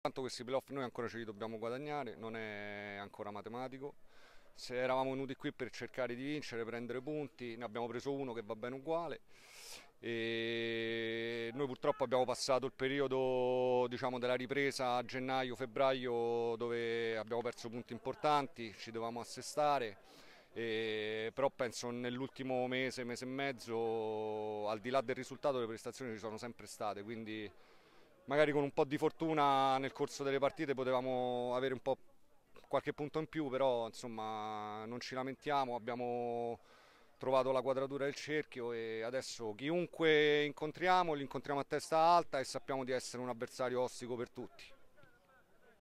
Tanto questi playoff noi ancora ce li dobbiamo guadagnare, non è ancora matematico. Se eravamo venuti qui per cercare di vincere, prendere punti, ne abbiamo preso uno che va bene uguale. E noi purtroppo abbiamo passato il periodo diciamo, della ripresa a gennaio-febbraio dove abbiamo perso punti importanti, ci dovevamo assestare e, eh, però penso nell'ultimo mese, mese e mezzo, al di là del risultato, le prestazioni ci sono sempre state, quindi magari con un po' di fortuna nel corso delle partite potevamo avere un po' qualche punto in più, però insomma non ci lamentiamo, abbiamo trovato la quadratura del cerchio e adesso chiunque incontriamo, li incontriamo a testa alta e sappiamo di essere un avversario ostico per tutti.